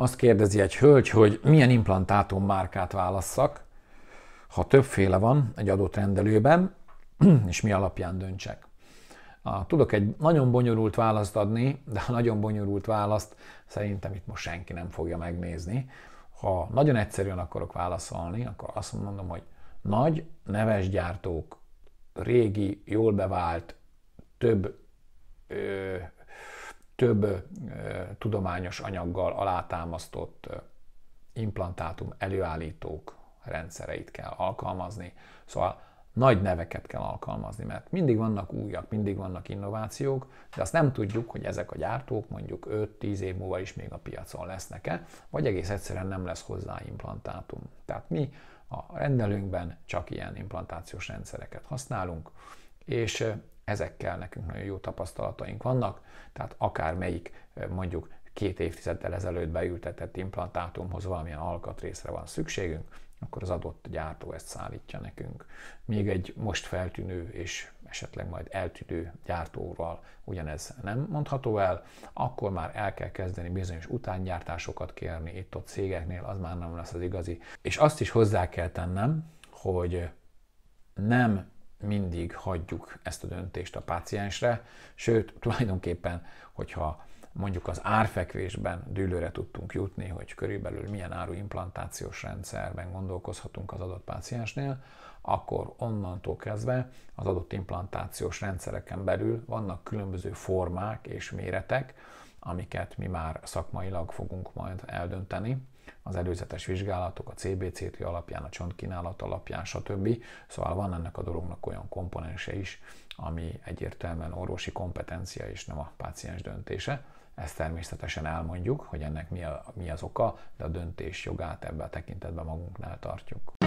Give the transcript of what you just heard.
Azt kérdezi egy hölgy, hogy milyen implantátum márkát válasszak, ha többféle van egy adott rendelőben, és mi alapján döntsek. Tudok egy nagyon bonyolult választ adni, de a nagyon bonyolult választ szerintem itt most senki nem fogja megnézni. Ha nagyon egyszerűen akarok válaszolni, akkor azt mondom, hogy nagy, neves gyártók, régi, jól bevált, több ö, több eh, tudományos anyaggal alátámasztott eh, implantátum előállítók rendszereit kell alkalmazni. Szóval nagy neveket kell alkalmazni, mert mindig vannak újak, mindig vannak innovációk, de azt nem tudjuk, hogy ezek a gyártók mondjuk 5-10 év múlva is még a piacon lesznek-e, vagy egész egyszerűen nem lesz hozzá implantátum. Tehát mi a rendelőnkben csak ilyen implantációs rendszereket használunk, és eh, Ezekkel nekünk nagyon jó tapasztalataink vannak, tehát akár melyik mondjuk két évtizeddel ezelőtt beültetett implantátumhoz valamilyen alkatrészre van szükségünk, akkor az adott gyártó ezt szállítja nekünk. Még egy most feltűnő és esetleg majd eltűnő gyártóval ugyanez nem mondható el, akkor már el kell kezdeni bizonyos utángyártásokat kérni itt-ott cégeknél, az már nem lesz az igazi. És azt is hozzá kell tennem, hogy nem mindig hagyjuk ezt a döntést a páciensre, sőt, tulajdonképpen, hogyha mondjuk az árfekvésben dűlőre tudtunk jutni, hogy körülbelül milyen áru implantációs rendszerben gondolkozhatunk az adott páciensnél, akkor onnantól kezdve az adott implantációs rendszereken belül vannak különböző formák és méretek, amiket mi már szakmailag fogunk majd eldönteni. Az előzetes vizsgálatok, a CBCT alapján, a csontkínálat alapján, stb. Szóval van ennek a dolognak olyan komponense is, ami egyértelműen orvosi kompetencia és nem a páciens döntése. Ezt természetesen elmondjuk, hogy ennek mi, a, mi az oka, de a döntés jogát ebben a tekintetben magunknál tartjuk.